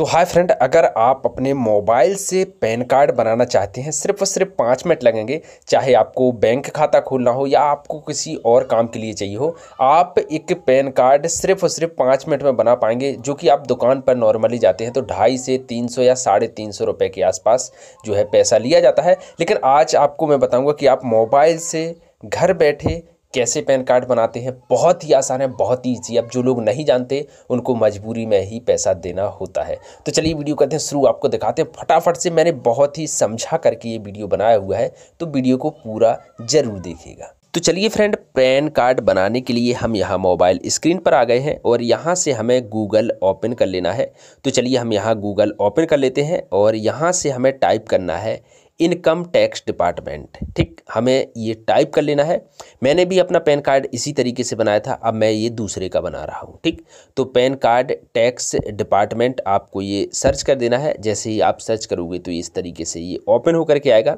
तो hi friend अगर आप अपने मोबाइल से पैन कार्ड बनाना चाहते हैं सिर्फ और सिर्फ पाँच मिनट लगेंगे चाहे आपको बैंक खाता खोलना हो या आपको किसी और काम के लिए चाहिए हो आप एक पैन कार्ड सिर्फ और सिर्फ पाँच मिनट में बना पाएंगे जो कि आप दुकान पर नॉर्मली जाते हैं तो ढाई से तीन सौ या साढ़े तीन सौ रुपये के आसपास जो है पैसा लिया जाता है लेकिन आज आपको मैं बताऊँगा कि आप मोबाइल से घर बैठे कैसे पैन कार्ड बनाते हैं बहुत ही आसान है बहुत ही ईजी अब जो लोग नहीं जानते उनको मजबूरी में ही पैसा देना होता है तो चलिए वीडियो करते हैं शुरू आपको दिखाते हैं फटाफट से मैंने बहुत ही समझा करके ये वीडियो बनाया हुआ है तो वीडियो को पूरा ज़रूर देखिएगा तो चलिए फ्रेंड पैन कार्ड बनाने के लिए हम यहाँ मोबाइल स्क्रीन पर आ गए हैं और यहाँ से हमें गूगल ओपन कर लेना है तो चलिए हम यहाँ गूगल ओपन कर लेते हैं और यहाँ से हमें टाइप करना है इनकम टैक्स डिपार्टमेंट ठीक हमें ये टाइप कर लेना है मैंने भी अपना पैन कार्ड इसी तरीके से बनाया था अब मैं ये दूसरे का बना रहा हूँ ठीक तो पैन कार्ड टैक्स डिपार्टमेंट आपको ये सर्च कर देना है जैसे ही आप सर्च करोगे तो इस तरीके से ये ओपन होकर के आएगा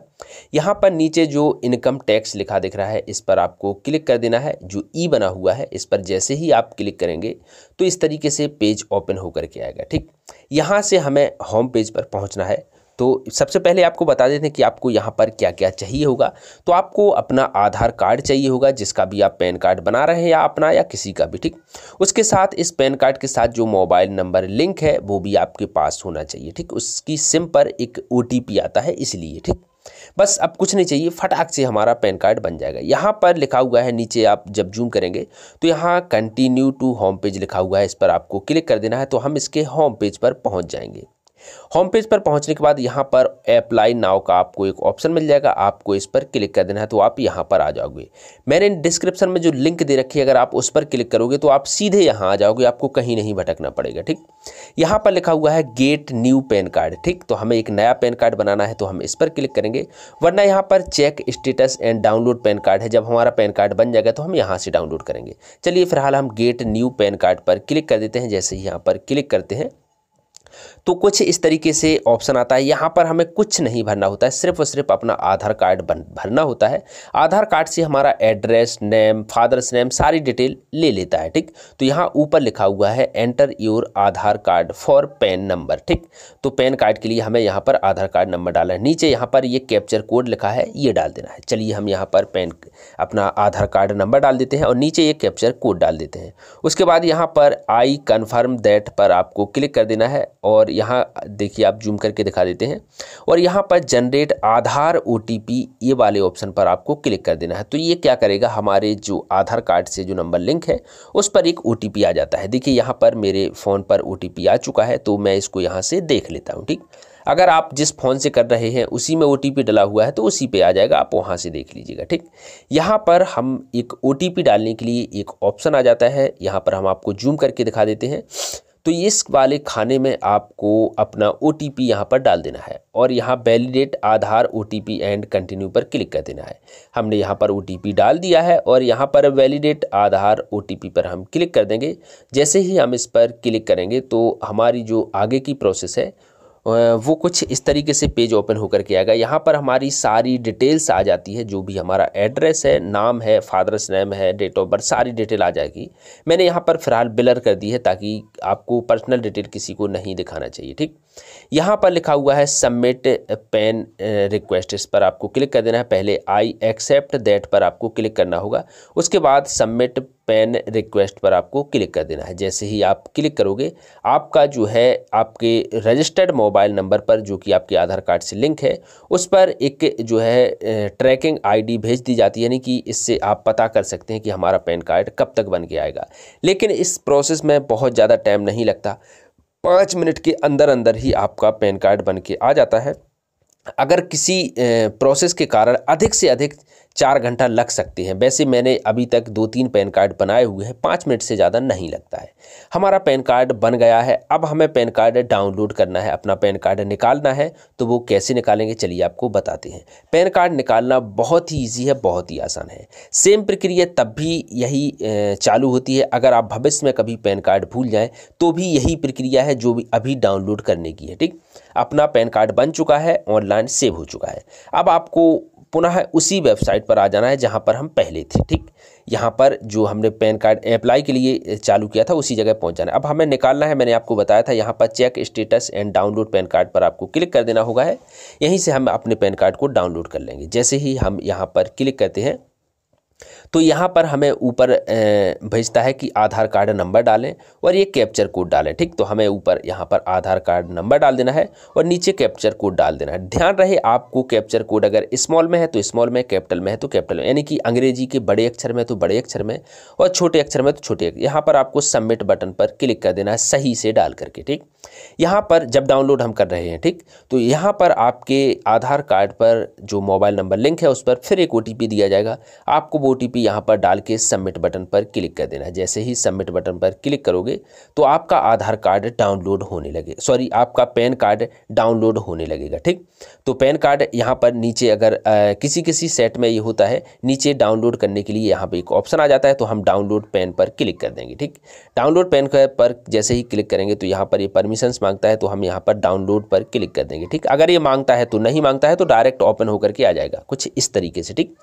यहाँ पर नीचे जो इनकम टैक्स लिखा दिख रहा है इस पर आपको क्लिक कर देना है जो ई बना हुआ है इस पर जैसे ही आप क्लिक करेंगे तो इस तरीके से पेज ओपन होकर के आएगा ठीक यहाँ से हमें होम पेज पर पहुँचना है तो सबसे पहले आपको बता देते हैं कि आपको यहाँ पर क्या क्या चाहिए होगा तो आपको अपना आधार कार्ड चाहिए होगा जिसका भी आप पैन कार्ड बना रहे हैं या अपना या किसी का भी ठीक उसके साथ इस पैन कार्ड के साथ जो मोबाइल नंबर लिंक है वो भी आपके पास होना चाहिए ठीक उसकी सिम पर एक ओ आता है इसलिए ठीक बस अब कुछ नहीं चाहिए फटाक से हमारा पैन कार्ड बन जाएगा यहाँ पर लिखा हुआ है नीचे आप जब जूम करेंगे तो यहाँ कंटिन्यू टू होम पेज लिखा हुआ है इस पर आपको क्लिक कर देना है तो हम इसके होम पेज पर पहुँच जाएंगे होम पेज पर पहुंचने के बाद यहाँ पर अप्लाई नाव का आपको एक ऑप्शन मिल जाएगा आपको इस पर क्लिक कर देना है तो आप यहाँ पर आ जाओगे मैंने डिस्क्रिप्शन में जो लिंक दे रखी है अगर आप उस पर क्लिक करोगे तो आप सीधे यहाँ आ जाओगे आपको कहीं नहीं भटकना पड़ेगा ठीक यहाँ पर लिखा हुआ है गेट न्यू पैन कार्ड ठीक तो हमें एक नया पैन कार्ड बनाना है तो हम इस पर क्लिक करेंगे वरना यहाँ पर check status and download PAN card है जब हमारा पैन कार्ड बन जाएगा तो हम यहाँ से डाउनलोड करेंगे चलिए फिलहाल हम गेट न्यू पैन कार्ड पर क्लिक कर देते हैं जैसे ही यहाँ पर क्लिक करते हैं तो कुछ इस तरीके से ऑप्शन आता है यहाँ पर हमें कुछ नहीं भरना होता है सिर्फ और सिर्फ अपना आधार कार्ड भरना होता है आधार कार्ड से हमारा एड्रेस नेम फादर्स नेम सारी डिटेल ले लेता है ठीक तो यहाँ ऊपर लिखा हुआ है enter your Aadhaar card for PAN number ठीक तो पैन कार्ड के लिए हमें यहाँ पर आधार कार्ड नंबर डालना है नीचे यहाँ पर ये कैप्चर कोड लिखा है ये डाल देना है चलिए हम यहाँ पर पैन अपना आधार कार्ड नंबर डाल देते हैं और नीचे ये कैप्चर कोड डाल देते हैं उसके बाद यहाँ पर आई कन्फर्म दैट पर आपको क्लिक कर देना है और और यहाँ देखिए आप जूम करके दिखा देते हैं और यहाँ पर जनरेट आधार ओ ये वाले ऑप्शन पर आपको क्लिक कर देना है तो ये क्या करेगा हमारे जो आधार कार्ड से जो नंबर लिंक है उस पर एक ओ आ जाता है देखिए यहाँ पर मेरे फ़ोन पर ओ आ चुका है तो मैं इसको यहाँ से देख लेता हूँ ठीक अगर आप जिस फ़ोन से कर रहे हैं उसी में ओ डला हुआ है तो उसी पे आ जाएगा आप वहाँ से देख लीजिएगा ठीक यहाँ पर हम एक ओ डालने के लिए एक ऑप्शन आ जाता है यहाँ पर हम आपको जूम करके दिखा देते हैं तो इस वाले खाने में आपको अपना ओ टी पी यहाँ पर डाल देना है और यहाँ validate Aadhaar O T P and continue पर क्लिक कर देना है हमने यहाँ पर ओ टी पी डाल दिया है और यहाँ पर validate Aadhaar O T P पर हम क्लिक कर देंगे जैसे ही हम इस पर क्लिक करेंगे तो हमारी जो आगे की प्रोसेस है वो कुछ इस तरीके से पेज ओपन होकर के आएगा यहाँ पर हमारी सारी डिटेल्स आ जाती है जो भी हमारा एड्रेस है नाम है फादर्स नेम है डेट ऑफ बर्थ सारी डिटेल आ जाएगी मैंने यहाँ पर फ़िलहाल बिलर कर दी है ताकि आपको पर्सनल डिटेल किसी को नहीं दिखाना चाहिए ठीक यहाँ पर लिखा हुआ है सबमिट पेन रिक्वेस्ट इस पर आपको क्लिक कर देना है पहले आई एक्सेप्ट दैट पर आपको क्लिक करना होगा उसके बाद सबमिट पेन रिक्वेस्ट पर आपको क्लिक कर देना है जैसे ही आप क्लिक करोगे आपका जो है आपके रजिस्टर्ड मोबाइल नंबर पर जो कि आपके आधार कार्ड से लिंक है उस पर एक जो है ट्रैकिंग आईडी भेज दी जाती है यानी कि इससे आप पता कर सकते हैं कि हमारा पैन कार्ड कब तक बन के आएगा लेकिन इस प्रोसेस में बहुत ज़्यादा टाइम नहीं लगता पाँच मिनट के अंदर अंदर ही आपका पैन कार्ड बन के आ जाता है अगर किसी प्रोसेस के कारण अधिक से अधिक चार घंटा लग सकते हैं वैसे मैंने अभी तक दो तीन पैन कार्ड बनाए हुए हैं पाँच मिनट से ज़्यादा नहीं लगता है हमारा पैन कार्ड बन गया है अब हमें पैन कार्ड डाउनलोड करना है अपना पैन कार्ड निकालना है तो वो कैसे निकालेंगे चलिए आपको बताते हैं पैन कार्ड निकालना बहुत ही ईजी है बहुत ही आसान है सेम प्रक्रिया तब भी यही चालू होती है अगर आप भविष्य में कभी पैन कार्ड भूल जाएँ तो भी यही प्रक्रिया है जो भी अभी डाउनलोड करने की है ठीक अपना पैन कार्ड बन चुका है ऑनलाइन सेव हो चुका है अब आपको पुनः उसी वेबसाइट पर आ जाना है जहाँ पर हम पहले थे ठीक यहाँ पर जो हमने पैन कार्ड अप्लाई के लिए चालू किया था उसी जगह पहुँच जाना है अब हमें निकालना है मैंने आपको बताया था यहाँ पर check status and download PAN card पर आपको क्लिक कर देना होगा है यहीं से हम अपने पैन कार्ड को डाउनलोड कर लेंगे जैसे ही हम यहाँ पर क्लिक करते हैं तो यहाँ पर हमें ऊपर भेजता है कि आधार कार्ड नंबर डालें और ये कैप्चर कोड डालें ठीक तो हमें ऊपर यहाँ पर आधार कार्ड नंबर डाल देना है और नीचे कैप्चर कोड डाल देना है ध्यान रहे आपको कैप्चर कोड अगर स्मॉल में है तो स्मॉल में कैपिटल में है तो कैपिटल में यानी कि अंग्रेजी के बड़े अक्षर में तो बड़े अक्षर में और छोटे अक्षर में तो छोटे अक्षर यहाँ पर आपको सबमिट बटन पर क्लिक कर देना है सही से डाल करके ठीक यहाँ पर जब डाउनलोड हम कर रहे हैं ठीक तो यहाँ पर आपके आधार कार्ड पर जो मोबाइल नंबर लिंक है उस पर फिर एक ओ दिया जाएगा आपको वो टी पी यहाँ पर डाल के सबमिट बटन पर क्लिक कर देना है जैसे ही सबमिट बटन पर क्लिक करोगे तो आपका आधार कार्ड डाउनलोड होने लगे सॉरी आपका पैन कार्ड डाउनलोड होने लगेगा ठीक तो पैन कार्ड यहाँ पर नीचे अगर आ, किसी किसी सेट में ये होता है नीचे डाउनलोड करने के लिए यहाँ पर एक ऑप्शन आ जाता है तो हम डाउनलोड पैन पर क्लिक कर देंगे ठीक डाउनलोड पैन पर जैसे ही क्लिक करेंगे तो यहाँ पर ये परमिशंस मांगता है तो हम यहाँ पर डाउनलोड पर क्लिक कर देंगे ठीक अगर ये मांगता है तो नहीं मांगता है तो डायरेक्ट ओपन होकर के आ जाएगा कुछ इस तरीके से ठीक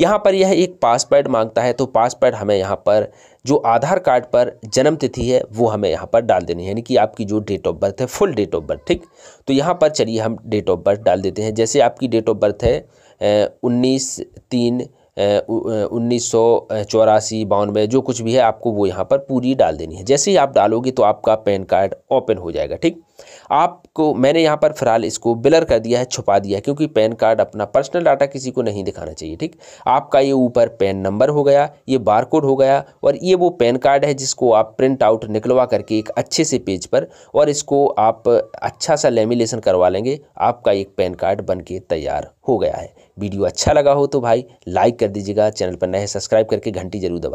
यहाँ पर यह एक पासवर्ड मांगता है तो पासवर्ड हमें यहाँ पर जो आधार कार्ड पर जन्म तिथि है वो हमें यहाँ पर डाल देनी है यानी कि आपकी जो डेट ऑफ बर्थ है फुल डेट ऑफ बर्थ ठीक तो यहाँ पर चलिए हम डेट ऑफ बर्थ डाल देते हैं जैसे आपकी डेट ऑफ बर्थ है उन्नीस तीन उन्नीस सौ चौरासी बानवे जो कुछ भी है आपको वो यहाँ पर पूरी डाल देनी है जैसे ही आप डालोगे तो आपका पैन कार्ड ओपन हो जाएगा ठीक आपको मैंने यहाँ पर फिलहाल इसको बिलर कर दिया है छुपा दिया है क्योंकि पैन कार्ड अपना पर्सनल डाटा किसी को नहीं दिखाना चाहिए ठीक आपका ये ऊपर पैन नंबर हो गया ये बार कोड हो गया और ये वो पैन कार्ड है जिसको आप प्रिंट आउट निकलवा करके एक अच्छे से पेज पर और इसको आप अच्छा सा लेमिनेसन करवा लेंगे आपका एक पैन कार्ड बन के तैयार हो गया है वीडियो अच्छा लगा हो तो भाई लाइक कर दीजिएगा चैनल पर नए सब्सक्राइब करके घंटी जरूर दबा